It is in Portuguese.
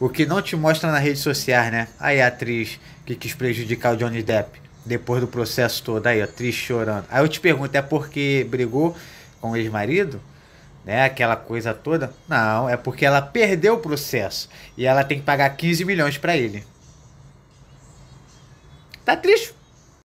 O que não te mostra na rede social, né? Aí a atriz que quis prejudicar o Johnny Depp depois do processo todo, aí, ó, atriz chorando. Aí eu te pergunto, é porque brigou com o ex-marido? Né? Aquela coisa toda? Não, é porque ela perdeu o processo e ela tem que pagar 15 milhões para ele. Tá triste?